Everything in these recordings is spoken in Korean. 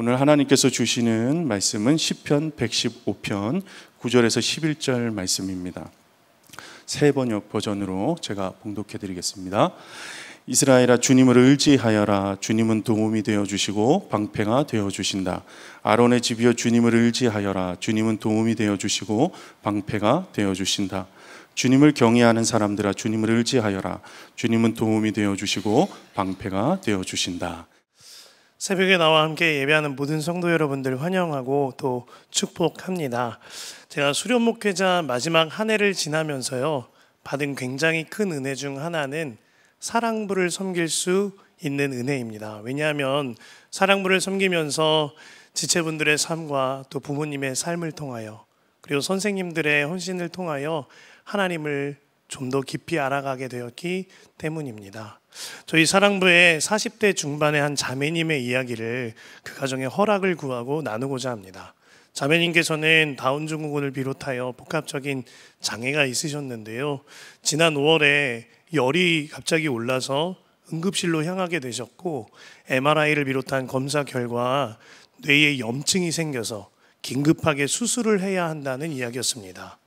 오늘 하나님께서 주시는 말씀은 10편 115편 9절에서 11절 말씀입니다. 새 번역 버전으로 제가 봉독해 드리겠습니다. 이스라엘아 주님을 의지하여라 주님은 도움이 되어 주시고 방패가 되어 주신다 아론의 집이여 주님을 의지하여라 주님은 도움이 되어 주시고 방패가 되어 주신다 주님을 경외하는 사람들아 주님을 의지하여라 주님은 도움이 되어 주시고 방패가 되어 주신다 새벽에 나와 함께 예배하는 모든 성도 여러분들 환영하고 또 축복합니다. 제가 수련 목회자 마지막 한 해를 지나면서요. 받은 굉장히 큰 은혜 중 하나는 사랑부를 섬길 수 있는 은혜입니다. 왜냐하면 사랑부를 섬기면서 지체분들의 삶과 또 부모님의 삶을 통하여 그리고 선생님들의 헌신을 통하여 하나님을 좀더 깊이 알아가게 되었기 때문입니다. 저희 사랑부의 40대 중반의 한 자매님의 이야기를 그 가정의 허락을 구하고 나누고자 합니다. 자매님께서는 다운 증후군을 비롯하여 복합적인 장애가 있으셨는데요. 지난 5월에 열이 갑자기 올라서 응급실로 향하게 되셨고 MRI를 비롯한 검사 결과 뇌에 염증이 생겨서 긴급하게 수술을 해야 한다는 이야기였습니다.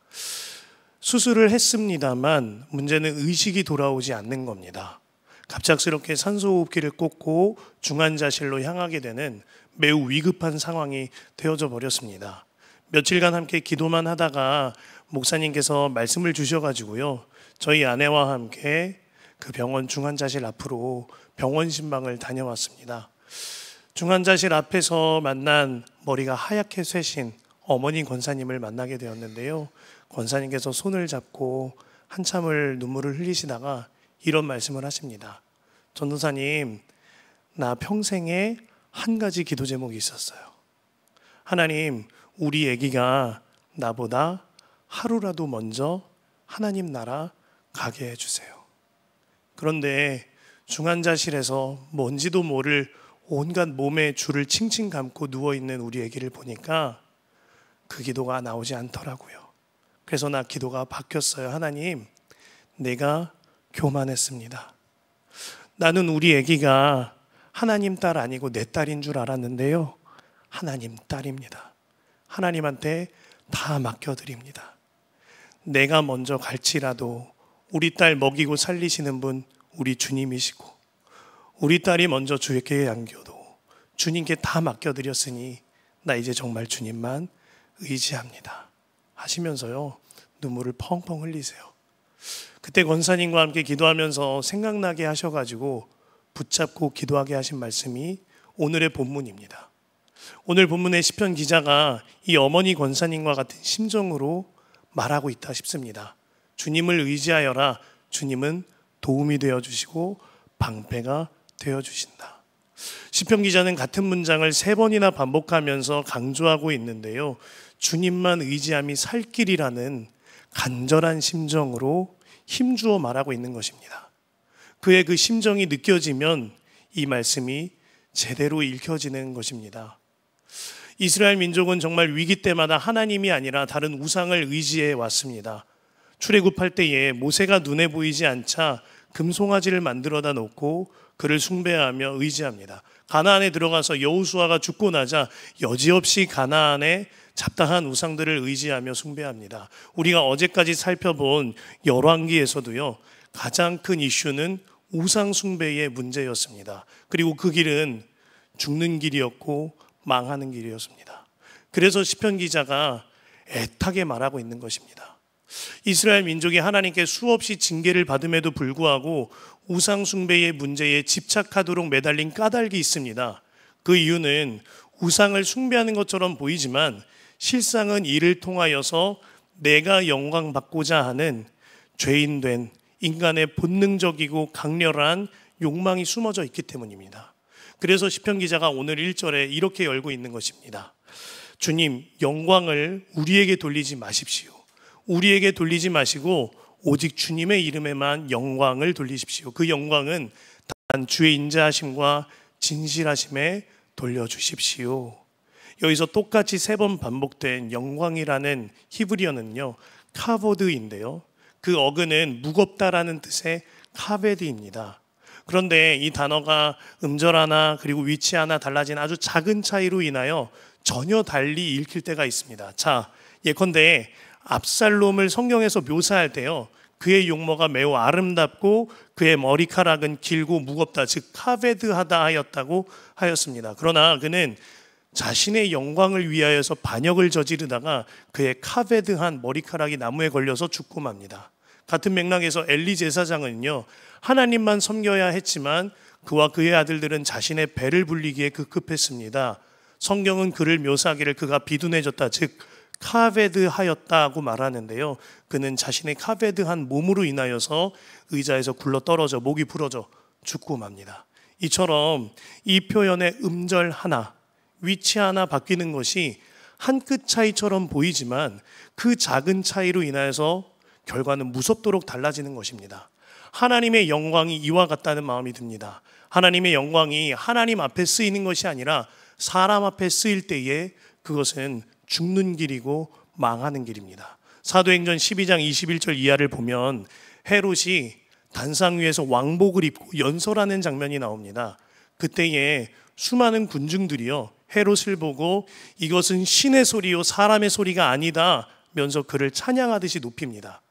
수술을 했습니다만 문제는 의식이 돌아오지 않는 겁니다. 갑작스럽게 산소호흡기를 꽂고 중환자실로 향하게 되는 매우 위급한 상황이 되어져 버렸습니다. 며칠간 함께 기도만 하다가 목사님께서 말씀을 주셔가지고요. 저희 아내와 함께 그 병원 중환자실 앞으로 병원 신방을 다녀왔습니다. 중환자실 앞에서 만난 머리가 하얗게 쇠신 어머니 권사님을 만나게 되었는데요. 권사님께서 손을 잡고 한참을 눈물을 흘리시다가 이런 말씀을 하십니다. 전도사님, 나 평생에 한 가지 기도 제목이 있었어요. 하나님, 우리 애기가 나보다 하루라도 먼저 하나님 나라 가게 해주세요. 그런데 중환자실에서 뭔지도 모를 온갖 몸에 줄을 칭칭 감고 누워있는 우리 애기를 보니까 그 기도가 나오지 않더라고요. 그래서 나 기도가 바뀌었어요. 하나님, 내가 교만했습니다. 나는 우리 아기가 하나님 딸 아니고 내 딸인 줄 알았는데요. 하나님 딸입니다. 하나님한테 다 맡겨드립니다. 내가 먼저 갈지라도 우리 딸 먹이고 살리시는 분 우리 주님이시고 우리 딸이 먼저 주에게 양겨도 주님께 다 맡겨드렸으니 나 이제 정말 주님만 의지합니다. 하시면서요. 눈물을 펑펑 흘리세요. 그때 권사님과 함께 기도하면서 생각나게 하셔가지고 붙잡고 기도하게 하신 말씀이 오늘의 본문입니다. 오늘 본문의 시편 기자가 이 어머니 권사님과 같은 심정으로 말하고 있다 싶습니다. 주님을 의지하여라. 주님은 도움이 되어 주시고 방패가 되어 주신다. 시편 기자는 같은 문장을 세 번이나 반복하면서 강조하고 있는데요. 주님만 의지함이 살 길이라는 간절한 심정으로 힘주어 말하고 있는 것입니다. 그의 그 심정이 느껴지면 이 말씀이 제대로 읽혀지는 것입니다. 이스라엘 민족은 정말 위기 때마다 하나님이 아니라 다른 우상을 의지해 왔습니다. 출애굽할 때에 모세가 눈에 보이지 않자 금송아지를 만들어다 놓고 그를 숭배하며 의지합니다. 가나안에 들어가서 여호수아가 죽고 나자 여지없이 가나안에 잡다한 우상들을 의지하며 숭배합니다. 우리가 어제까지 살펴본 열왕기에서도요. 가장 큰 이슈는 우상 숭배의 문제였습니다. 그리고 그 길은 죽는 길이었고 망하는 길이었습니다. 그래서 시편 기자가 애타게 말하고 있는 것입니다. 이스라엘 민족이 하나님께 수없이 징계를 받음에도 불구하고 우상 숭배의 문제에 집착하도록 매달린 까닭이 있습니다. 그 이유는 우상을 숭배하는 것처럼 보이지만 실상은 이를 통하여서 내가 영광 받고자 하는 죄인된 인간의 본능적이고 강렬한 욕망이 숨어져 있기 때문입니다. 그래서 시편 기자가 오늘 1절에 이렇게 열고 있는 것입니다. 주님, 영광을 우리에게 돌리지 마십시오. 우리에게 돌리지 마시고 오직 주님의 이름에만 영광을 돌리십시오. 그 영광은 단 주의 인자하심과 진실하심에 돌려주십시오. 여기서 똑같이 세 번 반복된 영광이라는 히브리어는요. 카보드인데요. 그 어근은 무겁다라는 뜻의 카베드입니다. 그런데 이 단어가 음절 하나 그리고 위치 하나 달라진 아주 작은 차이로 인하여 전혀 달리 읽힐 때가 있습니다. 자, 예컨대 압살롬을 성경에서 묘사할 때요. 그의 용모가 매우 아름답고 그의 머리카락은 길고 무겁다 즉 카베드하다 하였다고 하였습니다. 그러나 그는 자신의 영광을 위하여서 반역을 저지르다가 그의 카베드한 머리카락이 나무에 걸려서 죽고 맙니다. 같은 맥락에서 엘리 제사장은요, 하나님만 섬겨야 했지만 그와 그의 아들들은 자신의 배를 불리기에 급급했습니다. 성경은 그를 묘사하기를 그가 비둔해졌다, 즉, 카베드하였다고 말하는데요. 그는 자신의 카베드한 몸으로 인하여서 의자에서 굴러 떨어져 목이 부러져 죽고 맙니다. 이처럼 이 표현의 음절 하나, 위치 하나 바뀌는 것이 한 끗 차이처럼 보이지만 그 작은 차이로 인하여서 결과는 무섭도록 달라지는 것입니다. 하나님의 영광이 이와 같다는 마음이 듭니다. 하나님의 영광이 하나님 앞에 쓰이는 것이 아니라 사람 앞에 쓰일 때에 그것은 죽는 길이고 망하는 길입니다. 사도행전 12장 21절 이하를 보면 헤롯이 단상 위에서 왕복을 입고 연설하는 장면이 나옵니다. 그때에 수많은 군중들이요 헤롯을 보고 이것은 신의 소리요 사람의 소리가 아니다 면서 그를 찬양하듯이 높입니다.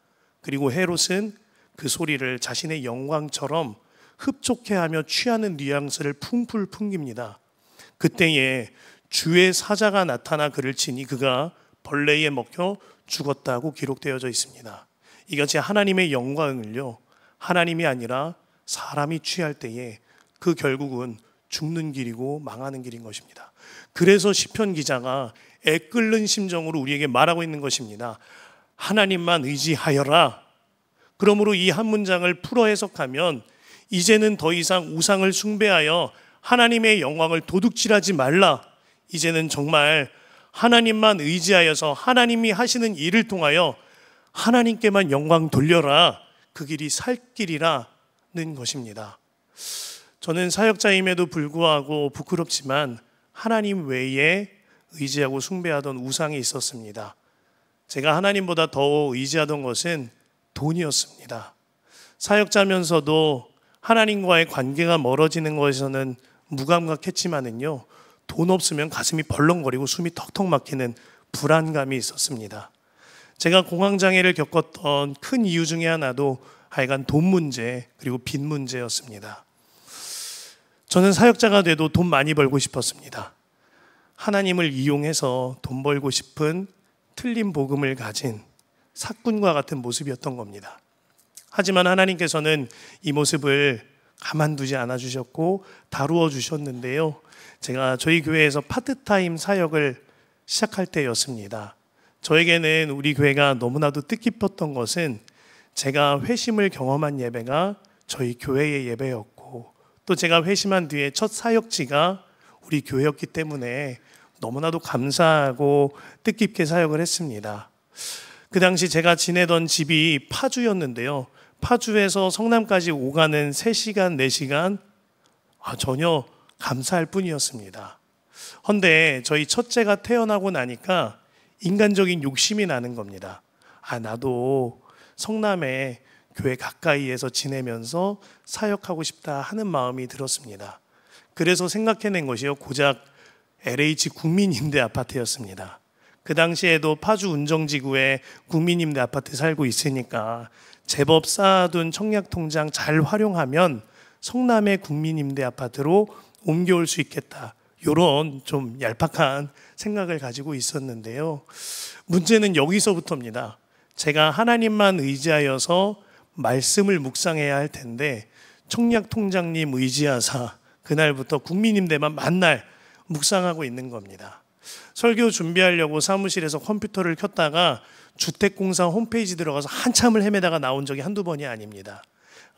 그리고 헤롯은 그 소리를 자신의 영광처럼 흡족해하며 취하는 뉘앙스를 풍풀 풍깁니다. 그때에 주의 사자가 나타나 그를 치니 그가 벌레에 먹혀 죽었다고 기록되어져 있습니다. 이것이 하나님의 영광을요 하나님이 아니라 사람이 취할 때에 그 결국은 죽는 길이고 망하는 길인 것입니다. 그래서 시편 기자가 애 끓는 심정으로 우리에게 말하고 있는 것입니다. 하나님만 의지하여라. 그러므로 이 한 문장을 풀어 해석하면 이제는 더 이상 우상을 숭배하여 하나님의 영광을 도둑질하지 말라. 이제는 정말 하나님만 의지하여서 하나님이 하시는 일을 통하여 하나님께만 영광 돌려라. 그 길이 살 길이라는 것입니다. 저는 사역자임에도 불구하고 부끄럽지만 하나님 외에 의지하고 숭배하던 우상이 있었습니다. 제가 하나님보다 더 의지하던 것은 돈이었습니다. 사역자면서도 하나님과의 관계가 멀어지는 것에서는 무감각했지만은요, 돈 없으면 가슴이 벌렁거리고 숨이 턱턱 막히는 불안감이 있었습니다. 제가 공황장애를 겪었던 큰 이유 중에 하나도 하여간 돈 문제, 그리고 빚 문제였습니다. 저는 사역자가 돼도 돈 많이 벌고 싶었습니다. 하나님을 이용해서 돈 벌고 싶은 틀린 복음을 가진 사꾼과 같은 모습이었던 겁니다. 하지만 하나님께서는 이 모습을 가만두지 않아 주셨고 다루어 주셨는데요. 제가 저희 교회에서 파트타임 사역을 시작할 때였습니다. 저에게는 우리 교회가 너무나도 뜻깊었던 것은 제가 회심을 경험한 예배가 저희 교회의 예배였고 또 제가 회심한 뒤에 첫 사역지가 우리 교회였기 때문에 너무나도 감사하고 뜻깊게 사역을 했습니다. 그 당시 제가 지내던 집이 파주였는데요. 파주에서 성남까지 오가는 3시간, 4시간 아, 전혀 감사할 뿐이었습니다. 헌데 저희 첫째가 태어나고 나니까 인간적인 욕심이 나는 겁니다. 아, 나도 성남에 교회 가까이에서 지내면서 사역하고 싶다 하는 마음이 들었습니다. 그래서 생각해낸 것이요. 고작 LH 국민임대 아파트였습니다. 그 당시에도 파주 운정지구에 국민임대 아파트 살고 있으니까 제법 쌓아둔 청약통장 잘 활용하면 성남의 국민임대 아파트로 옮겨올 수 있겠다. 요런 좀 얄팍한 생각을 가지고 있었는데요. 문제는 여기서부터입니다. 제가 하나님만 의지하여서 말씀을 묵상해야 할 텐데 청약 통장님 의지하사 그날부터 국민님들만 만날 묵상하고 있는 겁니다. 설교 준비하려고 사무실에서 컴퓨터를 켰다가 주택공사 홈페이지 들어가서 한참을 헤매다가 나온 적이 한두 번이 아닙니다.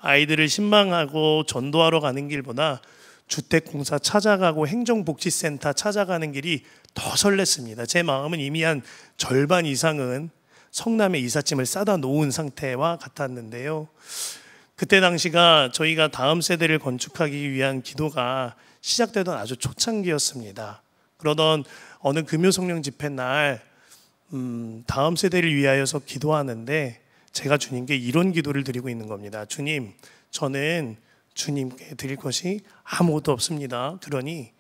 아이들을 신망하고 전도하러 가는 길보다 주택공사 찾아가고 행정복지센터 찾아가는 길이 더 설렜습니다. 제 마음은 이미 한 절반 이상은 성남에 이삿짐을 싸다 놓은 상태와 같았는데요. 그때 당시가 저희가 다음 세대를 건축하기 위한 기도가 시작되던 아주 초창기였습니다. 그러던 어느 금요 성령 집회 날 음, 다음 세대를 위하여서 기도하는데 제가 주님께 이런 기도를 드리고 있는 겁니다. 주님, 저는 주님께 드릴 것이 아무것도 없습니다. 그러니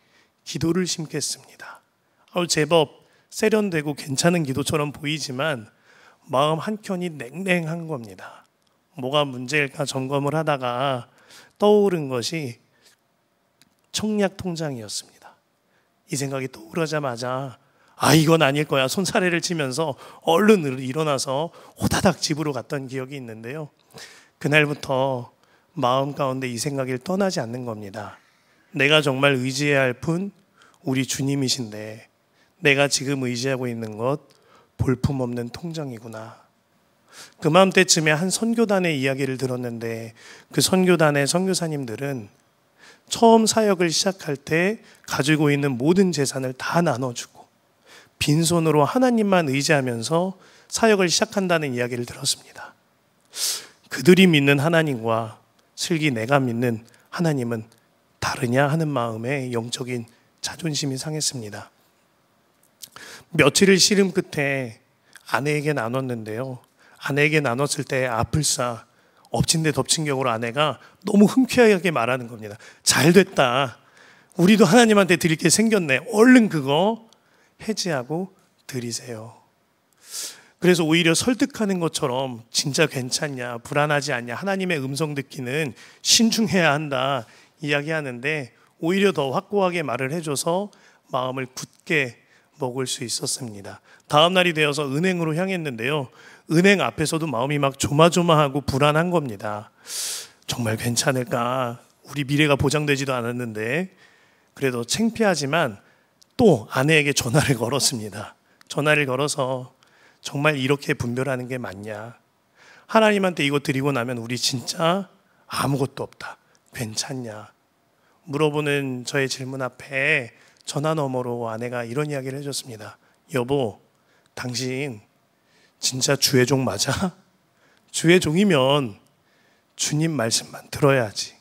기도를 심겠습니다. 아우 제법 세련되고 괜찮은 기도처럼 보이지만 마음 한켠이 냉랭한 겁니다. 뭐가 문제일까 점검을 하다가 떠오른 것이 청약 통장이었습니다. 이 생각이 떠오르자마자 아 이건 아닐 거야 손사래를 치면서 얼른 일어나서 호다닥 집으로 갔던 기억이 있는데요. 그날부터 마음 가운데 이 생각이 떠나지 않는 겁니다. 내가 정말 의지해야 할 분 우리 주님이신데 내가 지금 의지하고 있는 것 볼품없는 통장이구나. 그맘때쯤에 한 선교단의 이야기를 들었는데 그 선교단의 선교사님들은 처음 사역을 시작할 때 가지고 있는 모든 재산을 다 나눠주고 빈손으로 하나님만 의지하면서 사역을 시작한다는 이야기를 들었습니다. 그들이 믿는 하나님과 슬기 내가 믿는 하나님은 다르냐 하는 마음에 영적인 자존심이 상했습니다. 며칠을 씨름 끝에 아내에게 나눴는데요. 아내에게 나눴을 때 아플싸 엎친 데 덮친 격으로 아내가 너무 흔쾌하게 말하는 겁니다. 잘 됐다. 우리도 하나님한테 드릴 게 생겼네. 얼른 그거 해지하고 드리세요. 그래서 오히려 설득하는 것처럼 진짜 괜찮냐, 불안하지 않냐, 하나님의 음성 듣기는 신중해야 한다 이야기하는데 오히려 더 확고하게 말을 해줘서 마음을 굳게 먹을 수 있었습니다. 다음 날이 되어서 은행으로 향했는데요. 은행 앞에서도 마음이 막 조마조마하고 불안한 겁니다. 정말 괜찮을까? 우리 미래가 보장되지도 않았는데. 그래도 창피하지만 또 아내에게 전화를 걸었습니다. 전화를 걸어서 정말 이렇게 분별하는 게 맞냐? 하나님한테 이거 드리고 나면 우리 진짜 아무것도 없다. 괜찮냐? 물어보는 저의 질문 앞에 전화 너머로 아내가 이런 이야기를 해줬습니다. 여보, 당신 진짜 주의 종 맞아? 주의 종이면 주님 말씀만 들어야지.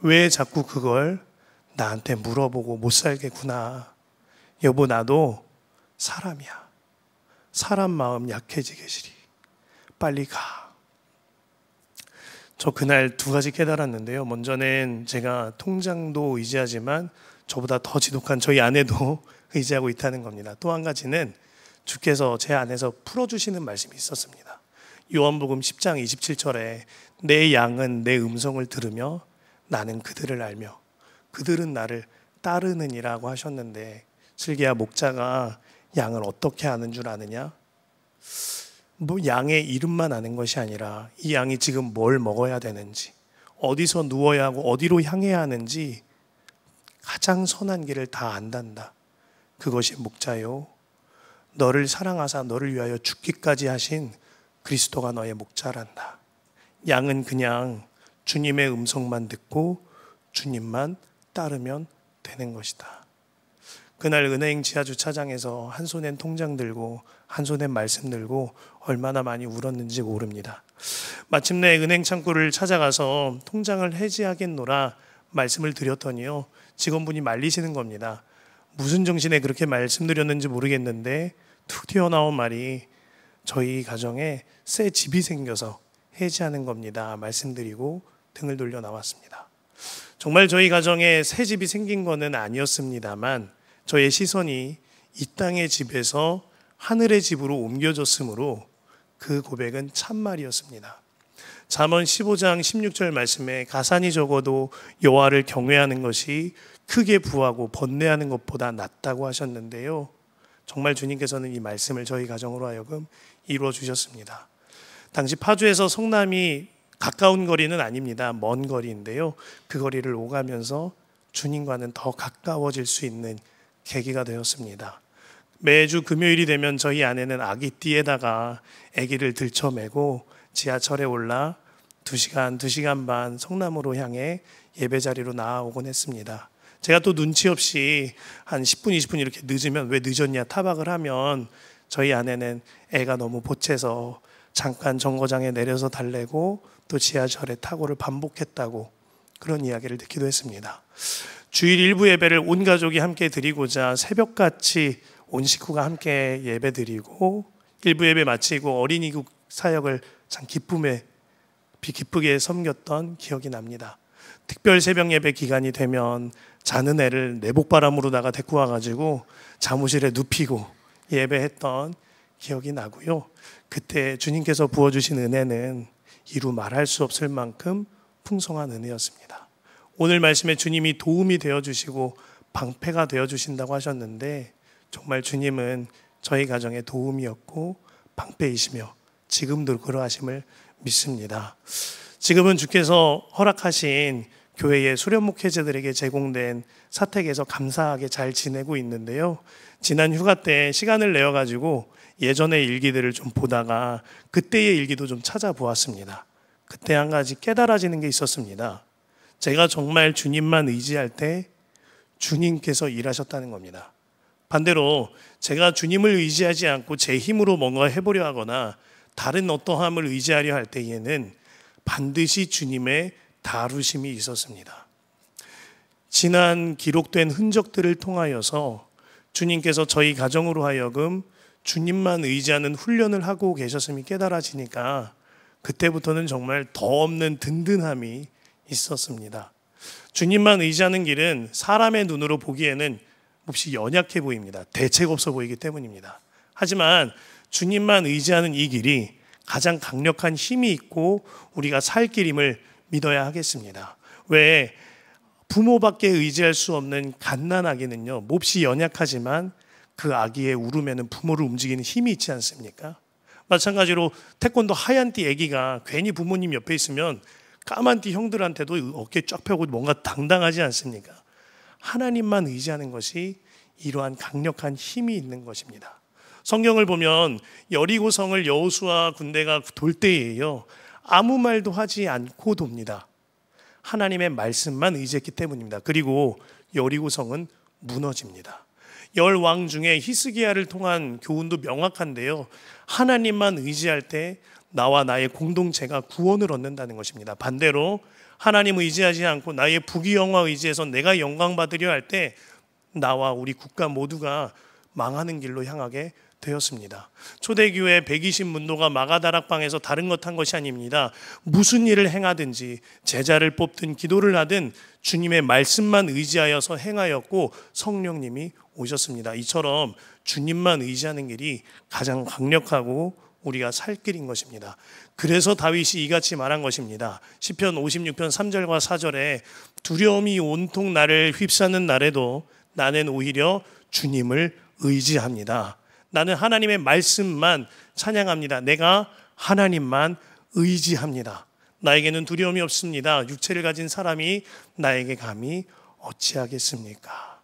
왜 자꾸 그걸 나한테 물어보고 못 살겠구나. 여보, 나도 사람이야. 사람 마음 약해지게시리. 빨리 가. 저 그날 두 가지 깨달았는데요. 먼저는 제가 통장도 의지하지만 저보다 더 지독한 저희 아내도 의지하고 있다는 겁니다. 또 한 가지는 주께서 제 안에서 풀어주시는 말씀이 있었습니다. 요한복음 10장 27절에 내 양은 내 음성을 들으며 나는 그들을 알며 그들은 나를 따르느니라고 하셨는데 슬기야 목자가 양을 어떻게 아는 줄 아느냐? 뭐 양의 이름만 아는 것이 아니라 이 양이 지금 뭘 먹어야 되는지 어디서 누워야 하고 어디로 향해야 하는지 가장 선한 길을 다 안단다. 그것이 목자요. 너를 사랑하사 너를 위하여 죽기까지 하신 그리스도가 너의 목자란다. 양은 그냥 주님의 음성만 듣고 주님만 따르면 되는 것이다. 그날 은행 지하 주차장에서 한 손엔 통장 들고 한 손엔 말씀 들고 얼마나 많이 울었는지 모릅니다. 마침내 은행 창구를 찾아가서 통장을 해지하겠노라 말씀을 드렸더니요. 직원분이 말리시는 겁니다. 무슨 정신에 그렇게 말씀드렸는지 모르겠는데 툭 튀어나온 말이 저희 가정에 새 집이 생겨서 해지하는 겁니다. 말씀드리고 등을 돌려 나왔습니다. 정말 저희 가정에 새 집이 생긴 것은 아니었습니다만 저의 시선이 이 땅의 집에서 하늘의 집으로 옮겨졌으므로 그 고백은 참말이었습니다. 잠언 15장 16절 말씀에 가산이 적어도 여호와를 경외하는 것이 크게 부하고 번뇌하는 것보다 낫다고 하셨는데요. 정말 주님께서는 이 말씀을 저희 가정으로 하여금 이루어 주셨습니다. 당시 파주에서 성남이 가까운 거리는 아닙니다. 먼 거리인데요. 그 거리를 오가면서 주님과는 더 가까워질 수 있는 계기가 되었습니다. 매주 금요일이 되면 저희 아내는 아기 띠에다가 아기를 들쳐메고 지하철에 올라 2시간, 2시간 반 성남으로 향해 예배 자리로 나아오곤 했습니다. 제가 또 눈치 없이 한 10분, 20분 이렇게 늦으면 왜 늦었냐 타박을 하면 저희 아내는 애가 너무 보채서 잠깐 정거장에 내려서 달래고 또 지하철에 타고를 반복했다고 그런 이야기를 듣기도 했습니다. 주일 일부 예배를 온 가족이 함께 드리고자 새벽같이 온 식구가 함께 예배 드리고 일부 예배 마치고 어린이국 사역을 참 기쁨에 기쁘게 섬겼던 기억이 납니다. 특별 새벽 예배 기간이 되면 자는 애를 내복바람으로다가 데리고 와가지고 자무실에 눕히고 예배했던 기억이 나고요. 그때 주님께서 부어주신 은혜는 이루 말할 수 없을 만큼 풍성한 은혜였습니다. 오늘 말씀에 주님이 도움이 되어 주시고 방패가 되어 주신다고 하셨는데 정말 주님은 저희 가정의 도움이었고 방패이시며 지금도 그러하심을 믿습니다. 지금은 주께서 허락하신 교회의 수련 목회자들에게 제공된 사택에서 감사하게 잘 지내고 있는데요. 지난 휴가 때 시간을 내어 가지고 예전의 일기들을 좀 보다가 그때의 일기도 좀 찾아보았습니다. 그때 한 가지 깨달아지는 게 있었습니다. 제가 정말 주님만 의지할 때 주님께서 일하셨다는 겁니다. 반대로 제가 주님을 의지하지 않고 제 힘으로 뭔가 해보려 하거나 다른 어떠함을 의지하려 할 때에는 반드시 주님의 다루심이 있었습니다. 지난 기록된 흔적들을 통하여서 주님께서 저희 가정으로 하여금 주님만 의지하는 훈련을 하고 계셨음이 깨달아지니까 그때부터는 정말 더 없는 든든함이 있었습니다. 주님만 의지하는 길은 사람의 눈으로 보기에는 몹시 연약해 보입니다. 대책 없어 보이기 때문입니다. 하지만 주님만 의지하는 이 길이 가장 강력한 힘이 있고 우리가 살 길임을 믿어야 하겠습니다. 왜 부모밖에 의지할 수 없는 갓난아기는요, 몹시 연약하지만 그 아기의 울음에는 부모를 움직이는 힘이 있지 않습니까? 마찬가지로 태권도 하얀 띠 아기가 괜히 부모님 옆에 있으면 까만 띠 형들한테도 어깨 쫙 펴고 뭔가 당당하지 않습니까? 하나님만 의지하는 것이 이러한 강력한 힘이 있는 것입니다. 성경을 보면 여리고성을 여호수아 군대가 돌 때에요. 아무 말도 하지 않고 돕니다. 하나님의 말씀만 의지했기 때문입니다. 그리고 여리고성은 무너집니다. 열 왕 중에 히스기야를 통한 교훈도 명확한데요. 하나님만 의지할 때 나와 나의 공동체가 구원을 얻는다는 것입니다. 반대로 하나님 의지하지 않고 나의 부귀영화 의지해서 내가 영광 받으려 할 때 나와 우리 국가 모두가 망하는 길로 향하게 되었습니다. 초대교회 120문도가 마가다락방에서 다른 것 한 것이 아닙니다. 무슨 일을 행하든지 제자를 뽑든 기도를 하든 주님의 말씀만 의지하여서 행하였고 성령님이 오셨습니다. 이처럼 주님만 의지하는 길이 가장 강력하고 우리가 살 길인 것입니다. 그래서 다윗이 이같이 말한 것입니다. 시편 56편 3절과 4절에 두려움이 온통 나를 휩싸는 날에도 나는 오히려 주님을 의지합니다. 나는 하나님의 말씀만 찬양합니다. 내가 하나님만 의지합니다. 나에게는 두려움이 없습니다. 육체를 가진 사람이 나에게 감히 어찌하겠습니까?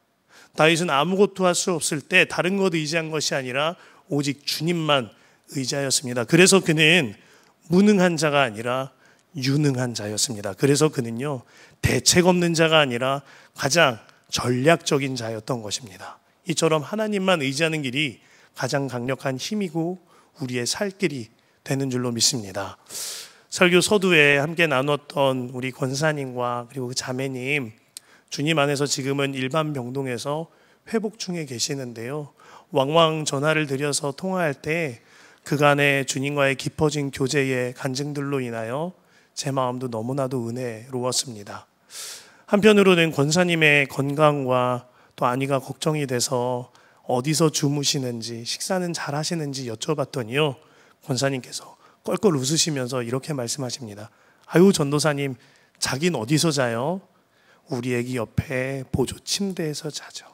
다윗은 아무것도 할 수 없을 때 다른 것 의지한 것이 아니라 오직 주님만 의지하였습니다. 그래서 그는 무능한 자가 아니라 유능한 자였습니다. 그래서 그는요, 대책 없는 자가 아니라 가장 전략적인 자였던 것입니다. 이처럼 하나님만 의지하는 길이 가장 강력한 힘이고 우리의 살 길이 되는 줄로 믿습니다. 설교 서두에 함께 나눴던 우리 권사님과 그리고 그 자매님 주님 안에서 지금은 일반 병동에서 회복 중에 계시는데요. 왕왕 전화를 드려서 통화할 때 그간의 주님과의 깊어진 교제의 간증들로 인하여 제 마음도 너무나도 은혜로웠습니다. 한편으로는 권사님의 건강과 또 안위가 걱정이 돼서 어디서 주무시는지 식사는 잘 하시는지 여쭤봤더니요. 권사님께서 껄껄 웃으시면서 이렇게 말씀하십니다. 아유 전도사님 자긴 어디서 자요? 우리 애기 옆에 보조 침대에서 자죠.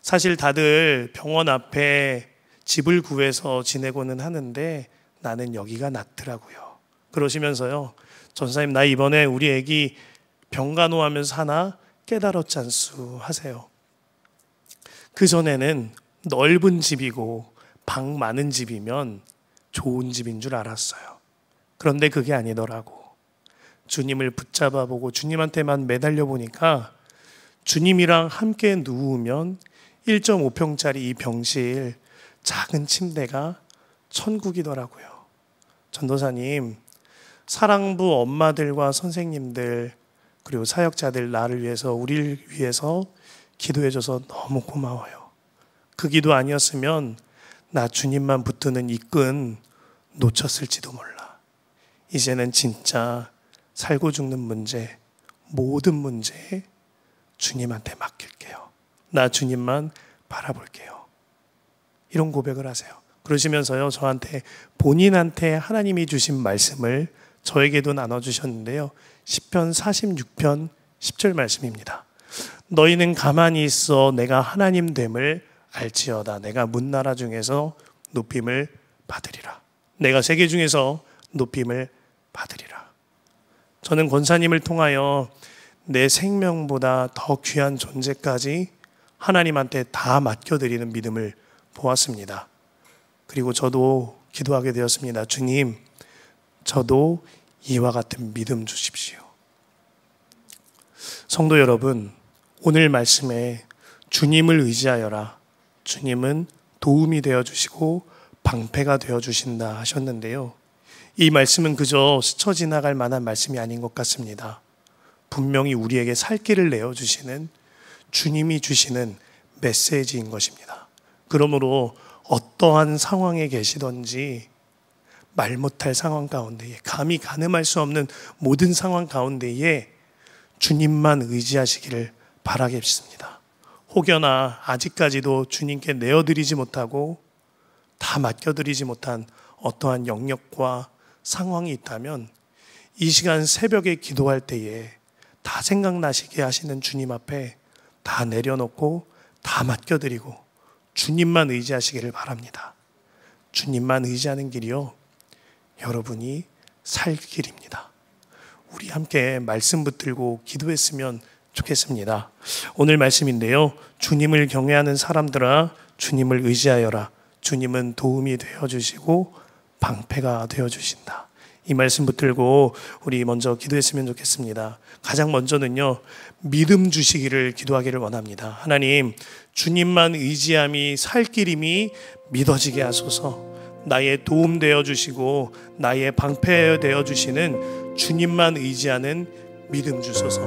사실 다들 병원 앞에 집을 구해서 지내고는 하는데 나는 여기가 낫더라고요. 그러시면서요. 전사님 나 이번에 우리 애기 병간호하면서 하나 깨달았잖수 하세요. 그전에는 넓은 집이고 방 많은 집이면 좋은 집인 줄 알았어요. 그런데 그게 아니더라고. 주님을 붙잡아 보고 주님한테만 매달려 보니까 주님이랑 함께 누우면 1.5평짜리 이 병실 작은 침대가 천국이더라고요. 전도사님, 사랑부 엄마들과 선생님들 그리고 사역자들 나를 위해서 우리를 위해서 기도해줘서 너무 고마워요. 그 기도 아니었으면 나 주님만 붙드는 이끈 놓쳤을지도 몰라. 이제는 진짜 살고 죽는 문제, 모든 문제 주님한테 맡길게요. 나 주님만 바라볼게요. 이런 고백을 하세요. 그러시면서요, 저한테 본인한테 하나님이 주신 말씀을 저에게도 나눠주셨는데요. 10편 46편 10절 말씀입니다. 너희는 가만히 있어 내가 하나님 됨을 알지어다 내가 문나라 중에서 높임을 받으리라 내가 세계 중에서 높임을 받으리라 저는 권사님을 통하여 내 생명보다 더 귀한 존재까지 하나님한테 다 맡겨드리는 믿음을 보았습니다. 그리고 저도 기도하게 되었습니다. 주님, 저도 이와 같은 믿음 주십시오. 성도 여러분, 오늘 말씀에 주님을 의지하여라. 주님은 도움이 되어 주시고 방패가 되어 주신다 하셨는데요. 이 말씀은 그저 스쳐 지나갈 만한 말씀이 아닌 것 같습니다. 분명히 우리에게 살 길을 내어 주시는 주님이 주시는 메시지인 것입니다. 그러므로 어떠한 상황에 계시던지 말 못할 상황 가운데에 감히 가늠할 수 없는 모든 상황 가운데에 주님만 의지하시기를 바라겠습니다. 혹여나 아직까지도 주님께 내어드리지 못하고 다 맡겨드리지 못한 어떠한 영역과 상황이 있다면 이 시간 새벽에 기도할 때에 다 생각나시게 하시는 주님 앞에 다 내려놓고 다 맡겨드리고 주님만 의지하시기를 바랍니다. 주님만 의지하는 길이요. 여러분이 살 길입니다. 우리 함께 말씀 붙들고 기도했으면 좋겠습니다. 오늘 말씀인데요. 주님을 경외하는 사람들아 주님을 의지하여라. 주님은 도움이 되어 주시고 방패가 되어 주신다. 이 말씀 붙들고 우리 먼저 기도했으면 좋겠습니다. 가장 먼저는요, 믿음 주시기를 기도하기를 원합니다. 하나님, 주님만 의지함이 살 길임이 믿어지게 하소서. 나의 도움 되어 주시고 나의 방패 되어 주시는 주님만 의지하는 믿음 주소서.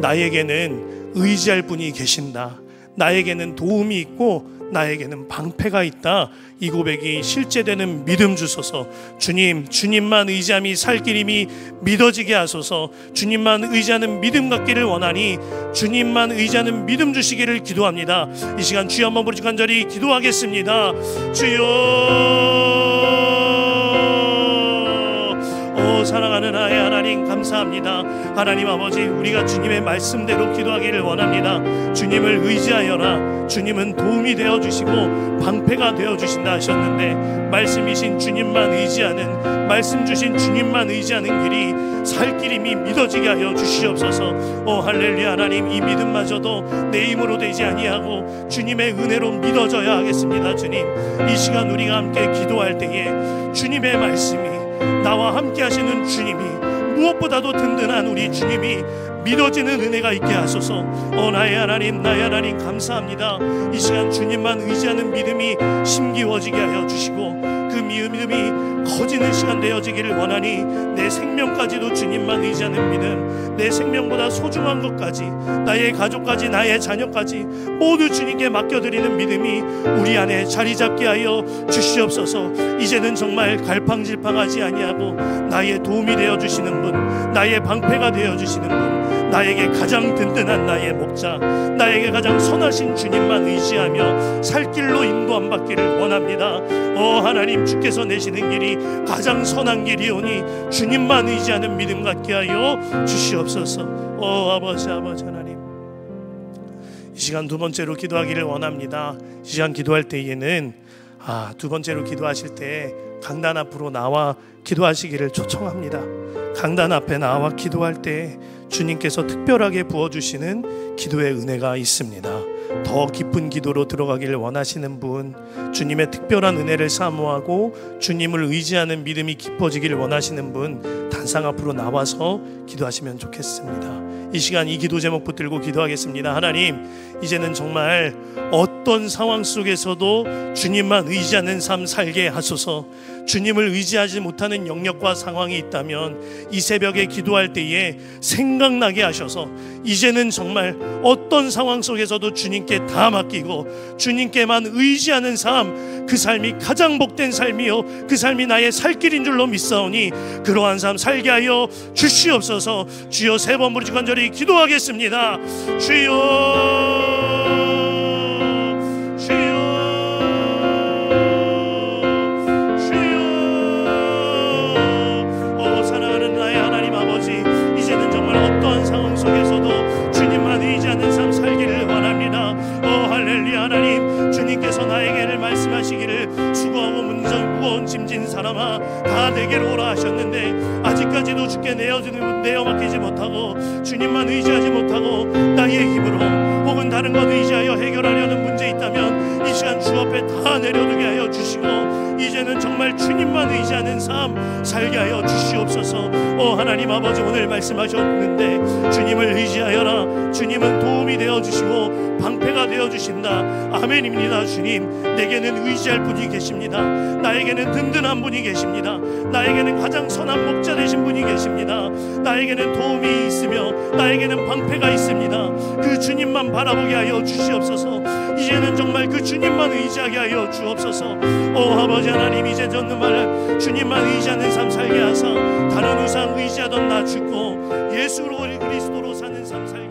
나에게는 의지할 분이 계신다. 나에게는 도움이 있고 나에게는 방패가 있다. 이 고백이 실제되는 믿음 주소서. 주님, 주님만 의지함이 살 길임이 믿어지게 하소서. 주님만 의지하는 믿음 갖기를 원하니 주님만 의지하는 믿음 주시기를 기도합니다. 이 시간 주여 한번 부르짖 간절히 기도하겠습니다. 주여. 하나님 감사합니다. 하나님 아버지 우리가 주님의 말씀대로 기도하기를 원합니다. 주님을 의지하여라. 주님은 도움이 되어 주시고 방패가 되어 주신다 하셨는데 말씀이신 주님만 의지하는 말씀 주신 주님만 의지하는 길이 살 길임이 믿어지게 하여 주시옵소서. 오 할렐루야 하나님 이 믿음마저도 내 힘으로 되지 아니하고 주님의 은혜로 믿어져야 하겠습니다. 주님 이 시간 우리가 함께 기도할 때에 주님의 말씀이 나와 함께 하시는 주님이 무엇보다도 든든한 우리 주님이 믿어지는 은혜가 있게 하소서. 어 나의 하나님, 나의 하나님 감사합니다. 이 시간 주님만 의지하는 믿음이 심기워지게 하여 주시고 그 믿음이 커지는 시간 되어지기를 원하니 내 생명까지도 주님만 의지하는 믿음 내 생명보다 소중한 것까지 나의 가족까지 나의 자녀까지 모두 주님께 맡겨드리는 믿음이 우리 안에 자리 잡게 하여 주시옵소서 이제는 정말 갈팡질팡하지 아니하고 나의 도움이 되어주시는 분 나의 방패가 되어주시는 분 나에게 가장 든든한 나의 목자, 나에게 가장 선하신 주님만 의지하며 살 길로 인도안 받기를 원합니다. 어 하나님 주께서 내시는 길이 가장 선한 길이오니 주님만 의지하는 믿음 갖게 하여 주시옵소서. 오 아버지 아버지 하나님. 이 시간 두 번째로 기도하기를 원합니다. 이 시간 기도할 때에는 아, 두 번째로 기도하실 때 강단 앞으로 나와 기도하시기를 초청합니다. 강단 앞에 나와 기도할 때 주님께서 특별하게 부어주시는 기도의 은혜가 있습니다. 더 깊은 기도로 들어가기를 원하시는 분, 주님의 특별한 은혜를 사모하고 주님을 의지하는 믿음이 깊어지기를 원하시는 분, 단상 앞으로 나와서 기도하시면 좋겠습니다. 이 시간 이 기도 제목 붙들고 기도하겠습니다. 하나님, 이제는 정말 어떤 상황 속에서도 주님만 의지하는 삶 살게 하소서. 주님을 의지하지 못하는 영역과 상황이 있다면 이 새벽에 기도할 때에 생각나게 하셔서 이제는 정말 어떤 상황 속에서도 주님께 다 맡기고 주님께만 의지하는 삶그 삶이 가장 복된 삶이요 그 삶이 나의 살 길인 줄로 믿사오니 그러한 삶 살게 하여 주시옵소서 주여 세번 부르짖 간절히 기도하겠습니다 주여 하나마 다 내게로 오라 하셨는데 아, 끝까지도 주께 내어 맡기지 못하고 주님만 의지하지 못하고 나의 힘으로 혹은 다른 것 의지하여 해결하려는 문제 있다면 이 시간 주 앞에 다 내려두게 하여 주시고 이제는 정말 주님만 의지하는 삶 살게 하여 주시옵소서 어 하나님 아버지 오늘 말씀하셨는데 주님을 의지하여라 주님은 도움이 되어 주시고 방패가 되어 주신다 아멘입니다 주님 내게는 의지할 분이 계십니다 나에게는 든든한 분이 계십니다 나에게는 가장 선한 목자 되신 분이 계십니다. 나에게는 도움이 있으며 나에게는 방패가 있습니다. 그 주님만 바라보게 하여 주시옵소서. 이제는 정말 그 주님만 의지하게 하여 주옵소서. 오 아버지 하나님 이제 듣는 말을 주님만 의지하는 삶 살게 하사 다른 우상 의지하던 나 죽고 예수로 그리스도로 사는 삶 살게